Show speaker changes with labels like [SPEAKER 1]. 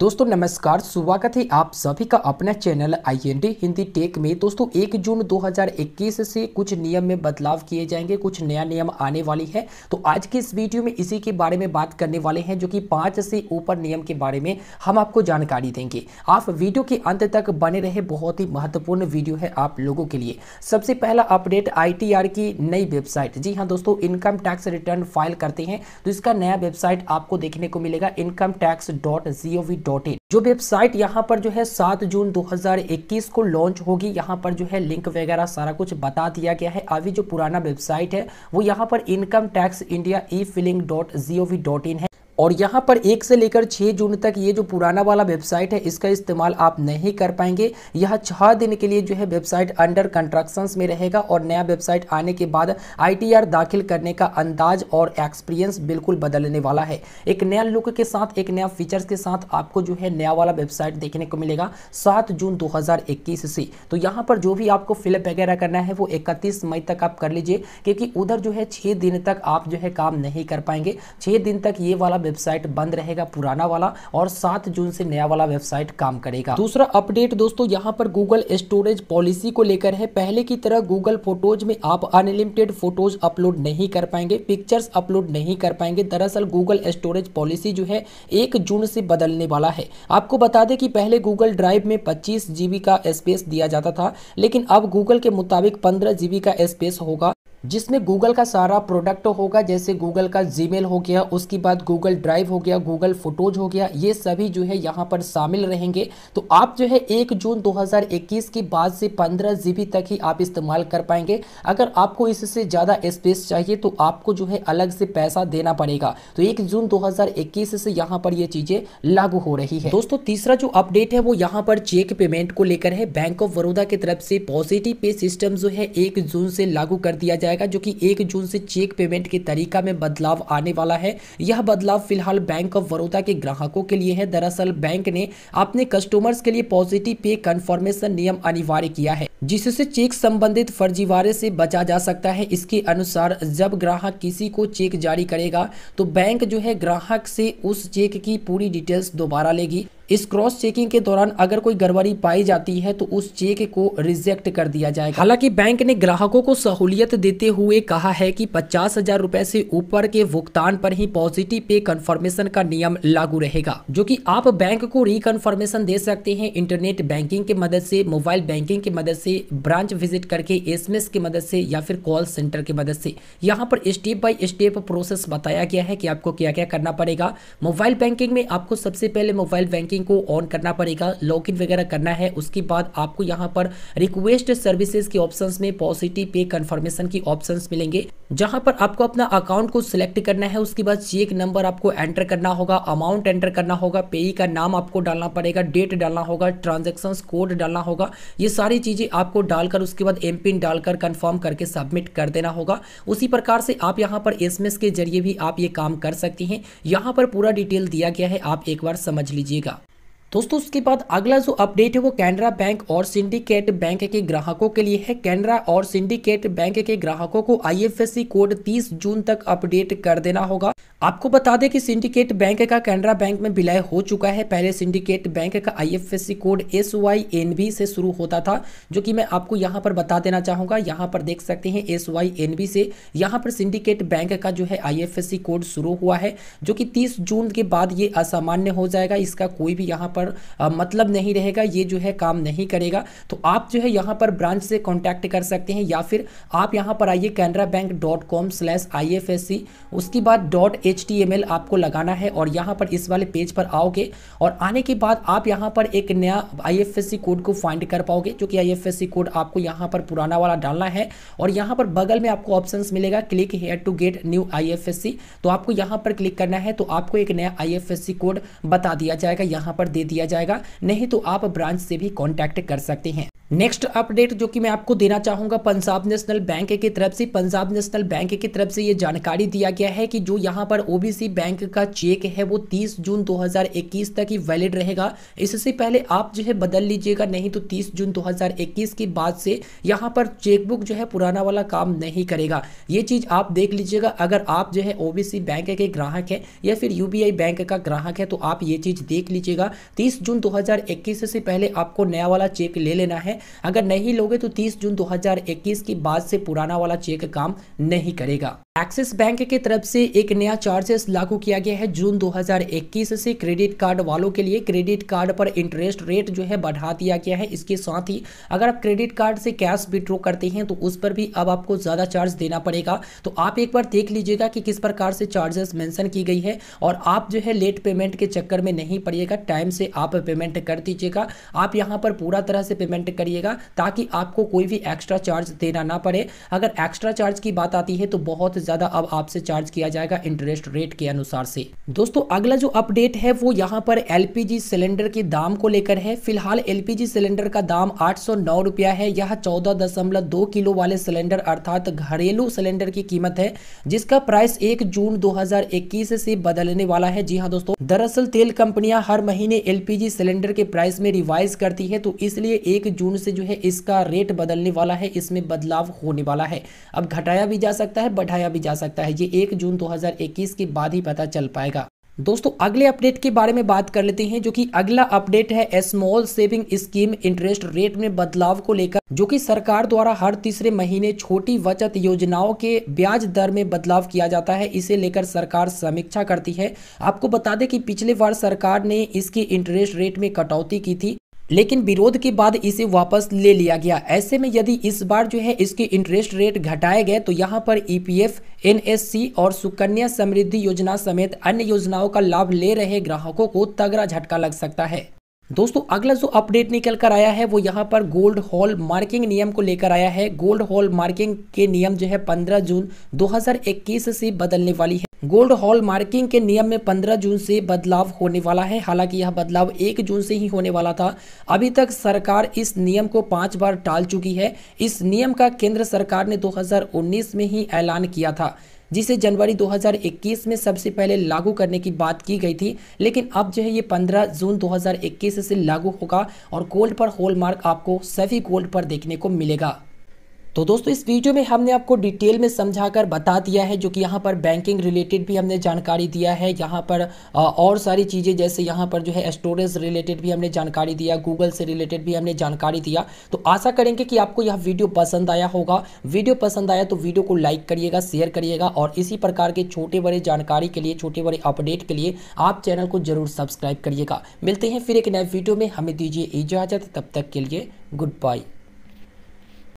[SPEAKER 1] दोस्तों नमस्कार स्वागत है आप सभी का अपना चैनल आईएनडी हिंदी टेक में दोस्तों 1 जून 2021 से कुछ नियम में बदलाव किए जाएंगे कुछ नया नियम आने वाली है तो आज के इस वीडियो में इसी के बारे में बात करने वाले हैं जो कि पाँच से ऊपर नियम के बारे में हम आपको जानकारी देंगे आप वीडियो के अंत तक बने रहे बहुत ही महत्वपूर्ण वीडियो है आप लोगों के लिए सबसे पहला अपडेट आई की नई वेबसाइट जी हाँ दोस्तों इनकम टैक्स रिटर्न फाइल करते हैं तो इसका नया वेबसाइट आपको देखने को मिलेगा income tax dot G O V dot in जो वेबसाइट यहाँ पर जो है सात जून 2021 को लॉन्च होगी यहाँ पर जो है लिंक वगैरह सारा कुछ बता दिया गया है अभी जो पुराना वेबसाइट है वो यहाँ पर income tax India e filing dot G O V dot in है और यहाँ पर एक से लेकर छः जून तक ये जो पुराना वाला वेबसाइट है इसका इस्तेमाल आप नहीं कर पाएंगे यह छः दिन के लिए जो है वेबसाइट अंडर कंस्ट्रक्शन में रहेगा और नया वेबसाइट आने के बाद आई दाखिल करने का अंदाज और एक्सपीरियंस बिल्कुल बदलने वाला है एक नया लुक के साथ एक नया फीचर्स के साथ आपको जो है नया वाला वेबसाइट देखने को मिलेगा सात जून दो से तो यहाँ पर जो भी आपको फिलअप वगैरह करना है वो इकतीस मई तक आप कर लीजिए क्योंकि उधर जो है छः दिन तक आप जो है काम नहीं कर पाएंगे छः दिन तक ये वाला वेबसाइट बंद रहेगा पुराना वाला और सात जून से नया वाला वेबसाइट काम करेगा दूसरा अपडेट दोस्तों यहाँ पर गूगल स्टोरेज पॉलिसी को लेकर है पहले की तरह गूगल फोटोज में आप अनलिमिटेड फोटोज अपलोड नहीं कर पाएंगे पिक्चर्स अपलोड नहीं कर पाएंगे दरअसल गूगल स्टोरेज पॉलिसी जो है एक जून से बदलने वाला है आपको बता दें कि पहले गूगल ड्राइव में पच्चीस जीबी का स्पेस दिया जाता था लेकिन अब गूगल के मुताबिक पंद्रह जीबी का स्पेस होगा जिसमें गूगल का सारा प्रोडक्ट होगा जैसे गूगल का जीमेल हो गया उसके बाद गूगल ड्राइव हो गया गूगल फोटोज हो गया ये सभी जो है यहाँ पर शामिल रहेंगे तो आप जो है एक जून 2021 के बाद से पंद्रह जी तक ही आप इस्तेमाल कर पाएंगे अगर आपको इससे ज़्यादा स्पेस चाहिए तो आपको जो है अलग से पैसा देना पड़ेगा तो एक जून दो से यहाँ पर ये चीज़ें लागू हो रही है दोस्तों तीसरा जो अपडेट है वो यहाँ पर चेक पेमेंट को लेकर है बैंक ऑफ बड़ौदा की तरफ से पॉजिटिव पे सिस्टम जो है एक जून से लागू कर दिया जाए जाएगा जो कि एक जून से चेक पेमेंट के तरीका में बदलाव आने वाला है यह बदलाव फिलहाल बैंक ऑफ बड़ौदा के ग्राहकों के लिए है दरअसल बैंक ने अपने कस्टमर्स के लिए पॉजिटिव पे कन्फर्मेशन नियम अनिवार्य किया है जिससे चेक संबंधित फर्जीवाड़े से बचा जा सकता है इसके अनुसार जब ग्राहक किसी को चेक जारी करेगा तो बैंक जो है ग्राहक से उस चेक की पूरी डिटेल्स दोबारा लेगी इस क्रॉस चेकिंग के दौरान अगर कोई गड़बड़ी पाई जाती है तो उस चेक को रिजेक्ट कर दिया जाएगा हालांकि बैंक ने ग्राहकों को सहूलियत देते हुए कहा है कि पचास हजार रूपए से ऊपर के भुगतान पर ही पॉजिटिव पे कंफर्मेशन का नियम लागू रहेगा जो कि आप बैंक को रिकन्फर्मेशन दे सकते हैं इंटरनेट बैंकिंग के मदद से मोबाइल बैंकिंग की मदद से ब्रांच विजिट करके एसएमएस की मदद से या फिर कॉल सेंटर की मदद से यहाँ पर स्टेप बाय स्टेप प्रोसेस बताया गया है कि आपको क्या क्या करना पड़ेगा मोबाइल बैंकिंग में आपको सबसे पहले मोबाइल बैंकिंग सेटिंग को ऑन करना पड़ेगा लॉगिन वगैरह करना है उसके बाद आपको यहाँ पर रिक्वेस्ट सर्विसेज के ऑप्शन में पॉजिटिव पे कन्फर्मेशन की ऑप्शन मिलेंगे जहां पर आपको अपना अकाउंट को सिलेक्ट करना है उसके बाद चेक नंबर आपको एंटर करना होगा अमाउंट एंटर करना होगा पेई का नाम आपको डालना पड़ेगा डेट डालना होगा ट्रांजेक्शन कोड डालना होगा ये सारी चीज़ें आपको डालकर उसके बाद एम पिन डालकर कन्फर्म करके सबमिट कर देना होगा उसी प्रकार से आप यहाँ पर एस के जरिए भी आप ये काम कर सकती हैं यहाँ पर पूरा डिटेल दिया गया है आप एक बार समझ लीजिएगा दोस्तों उसके बाद अगला जो अपडेट है वो कैनरा बैंक और सिंडिकेट बैंक के ग्राहकों के लिए है कैनरा और सिंडिकेट बैंक के ग्राहकों को आईएफएससी कोड 30 जून तक अपडेट कर देना होगा आपको बता दें कि सिंडिकेट बैंक का कैनरा बैंक में विलय हो चुका है पहले सिंडिकेट बैंक का IFSC code S Y N B से शुरू होता था जो कि मैं आपको यहाँ पर बता देना चाहूंगा यहाँ पर देख सकते हैं एस वाई एन बी से यहाँ पर सिंडिकेट बैंक का जो है आईएफएससी कोड शुरू हुआ है जो कि तीस जून के बाद ये असामान्य हो जाएगा इसका कोई भी यहाँ पर पर आ, मतलब नहीं रहेगा ये जो है काम नहीं करेगा तो आप जो है यहाँ पर ब्रांच से कॉन्टैक्ट कर सकते हैं या फिर आप यहाँ पर आइए Canara bank dot com slash I F S C उसके बाद dot H T M L आपको लगाना है और यहाँ पर इस वाले पेज पर आओगे और आने के बाद आप यहाँ पर एक नया I F S C code को फाइंड कर पाओगे जो कि I F S C code आपको यहाँ पर पुराना वाला डालना है और यहाँ पर बगल में आपको ऑप्शन मिलेगा click here to get new I F S C तो आपको यहाँ पर क्लिक करना है तो आपको एक नया I F S C code बता दिया जाएगा यहाँ पर दे दिया जाएगा नहीं तो आप ब्रांच से भी कॉन्टैक्ट कर सकते हैं नेक्स्ट अपडेट जो कि मैं आपको देना चाहूँगा पंजाब नेशनल बैंक की तरफ से पंजाब नेशनल बैंक की तरफ से ये जानकारी दिया गया है कि जो यहाँ पर ओबीसी बैंक का चेक है वो 30 जून 2021 तक ही वैलिड रहेगा इससे पहले आप जो है बदल लीजिएगा नहीं तो 30 जून 2021 के बाद से यहाँ पर चेकबुक जो है पुराना वाला काम नहीं करेगा ये चीज़ आप देख लीजिएगा अगर आप जो है ओ बैंक के ग्राहक हैं या फिर यू बैंक का ग्राहक है तो आप ये चीज़ देख लीजिएगा तीस जून दो से पहले आपको नया वाला चेक ले लेना है अगर नहीं लोगे तो तीस जून दो की बाद से पुराना वाला चेक काम नहीं करेगा एक्सिस बैंक की तरफ से एक नया चार्जेस लागू किया गया है जून 2021 से क्रेडिट कार्ड वालों के लिए क्रेडिट कार्ड पर इंटरेस्ट रेट जो है बढ़ा दिया गया है इसके साथ ही अगर आप क्रेडिट कार्ड से कैश विड्रॉ करते हैं तो उस पर भी अब आपको ज़्यादा चार्ज देना पड़ेगा तो आप एक बार देख लीजिएगा कि किस प्रकार से चार्जेस मैंसन की गई है और आप जो है लेट पेमेंट के चक्कर में नहीं पड़िएगा टाइम से आप पेमेंट कर दीजिएगा आप यहाँ पर पूरा तरह से पेमेंट करिएगा ताकि आपको कोई भी एक्स्ट्रा चार्ज देना ना पड़े अगर एक्स्ट्रा चार्ज की बात आती है तो बहुत ज़्यादा अब आपसे चार्ज किया जाएगा इंटरेस्ट रेट के अनुसार से दोस्तों अगला जो अपडेट है वो यहाँ पर एलपीजी सिलेंडर के दाम को लेकर है फिलहाल एलपीजी सिलेंडर का दाम आठ रुपया है यह चौदह किलो वाले सिलेंडर अर्थात घरेलू सिलेंडर की कीमत है जिसका प्राइस एक जून दो से बदलने वाला है जी हाँ दोस्तों दरअसल तेल कंपनियां हर महीने एलपीजी सिलेंडर के प्राइस में रिवाइज करती है तो इसलिए एक जून से जो है इसका रेट बदलने वाला है इसमें बदलाव होने वाला है अब घटाया भी जा सकता है बढ़ाया किया भी जा सकता है ये एक जून दो के बाद ही पता चल पाएगा दोस्तों अगले अपडेट के बारे में बात कर लेते हैं जो कि अगला अपडेट है small saving scheme interest rate में बदलाव को लेकर जो कि सरकार द्वारा हर तीसरे महीने छोटी बचत योजनाओं के ब्याज दर में बदलाव किया जाता है इसे लेकर सरकार समीक्षा करती है आपको बता दें कि पिछले बार सरकार ने इसकी इंटरेस्ट रेट में कटौती की थी लेकिन विरोध के बाद इसे वापस ले लिया गया ऐसे में यदि इस बार जो है इसके इंटरेस्ट रेट घटाए गए तो यहाँ पर ईपीएफ, e एनएससी और सुकन्या समृद्धि योजना समेत अन्य योजनाओं का लाभ ले रहे ग्राहकों को तगड़ा झटका लग सकता है दोस्तों अगला जो अपडेट निकल कर आया है वो यहाँ पर गोल्ड हॉल मार्किंग नियम को लेकर आया है गोल्ड हॉल मार्किंग के नियम जो है पंद्रह जून दो से बदलने वाली है गोल्ड हॉल मार्किंग के नियम में 15 जून से बदलाव होने वाला है हालांकि यह बदलाव 1 जून से ही होने वाला था अभी तक सरकार इस नियम को पांच बार टाल चुकी है इस नियम का केंद्र सरकार ने 2019 में ही ऐलान किया था जिसे जनवरी 2021 में सबसे पहले लागू करने की बात की गई थी लेकिन अब जो है ये 15 जून 2021 से लागू होगा और गोल्ड पर मार्क आपको सभी गोल्ड पर देखने को मिलेगा तो दोस्तों इस वीडियो में हमने आपको डिटेल में समझाकर बता दिया है जो कि यहाँ पर बैंकिंग रिलेटेड भी हमने जानकारी दिया है यहाँ पर और सारी चीज़ें जैसे यहाँ पर जो है स्टोरेज रिलेटेड भी हमने जानकारी दिया गूगल से रिलेटेड भी हमने जानकारी दिया तो आशा करेंगे कि आपको यह वीडियो पसंद आया होगा वीडियो पसंद आया तो वीडियो को लाइक करिएगा शेयर करिएगा और इसी प्रकार के छोटे बड़े जानकारी के लिए छोटे बड़े अपडेट के लिए आप चैनल को जरूर सब्सक्राइब करिएगा मिलते हैं फिर एक नए वीडियो में हमें दीजिए इजाज़त तब तक के लिए गुड बाय